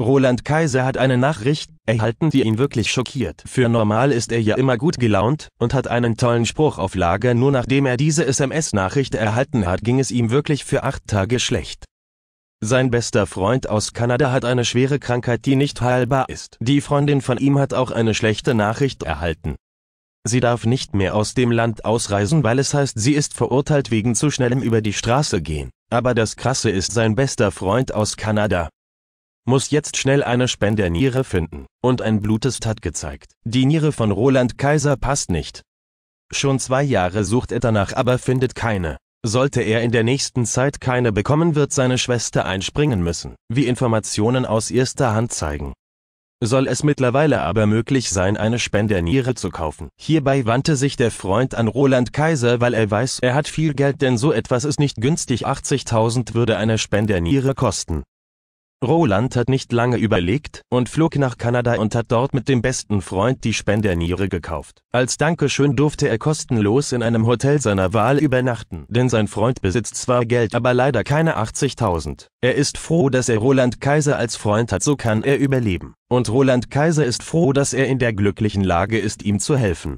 Roland Kaiser hat eine Nachricht erhalten, die ihn wirklich schockiert. Für normal ist er ja immer gut gelaunt und hat einen tollen Spruch auf Lager, nur nachdem er diese SMS-Nachricht erhalten hat, ging es ihm wirklich für acht Tage schlecht. Sein bester Freund aus Kanada hat eine schwere Krankheit, die nicht heilbar ist. Die Freundin von ihm hat auch eine schlechte Nachricht erhalten. Sie darf nicht mehr aus dem Land ausreisen, weil es heißt, sie ist verurteilt wegen zu schnellem über die Straße gehen. Aber das Krasse ist, sein bester Freund aus Kanada, muss jetzt schnell eine Spenderniere finden. Und ein Bluttest hat gezeigt, die Niere von Roland Kaiser passt nicht. Schon zwei Jahre sucht er danach, aber findet keine. Sollte er in der nächsten Zeit keine bekommen, wird seine Schwester einspringen müssen, wie Informationen aus erster Hand zeigen. Soll es mittlerweile aber möglich sein, eine Spenderniere zu kaufen? Hierbei wandte sich der Freund an Roland Kaiser, weil er weiß, er hat viel Geld, denn so etwas ist nicht günstig. 80.000 würde eine Spenderniere kosten. Roland hat nicht lange überlegt und flog nach Kanada und hat dort mit dem besten Freund die Spenderniere gekauft. Als Dankeschön durfte er kostenlos in einem Hotel seiner Wahl übernachten, denn sein Freund besitzt zwar Geld, aber leider keine 80.000. Er ist froh, dass er Roland Kaiser als Freund hat, so kann er überleben. Und Roland Kaiser ist froh, dass er in der glücklichen Lage ist, ihm zu helfen.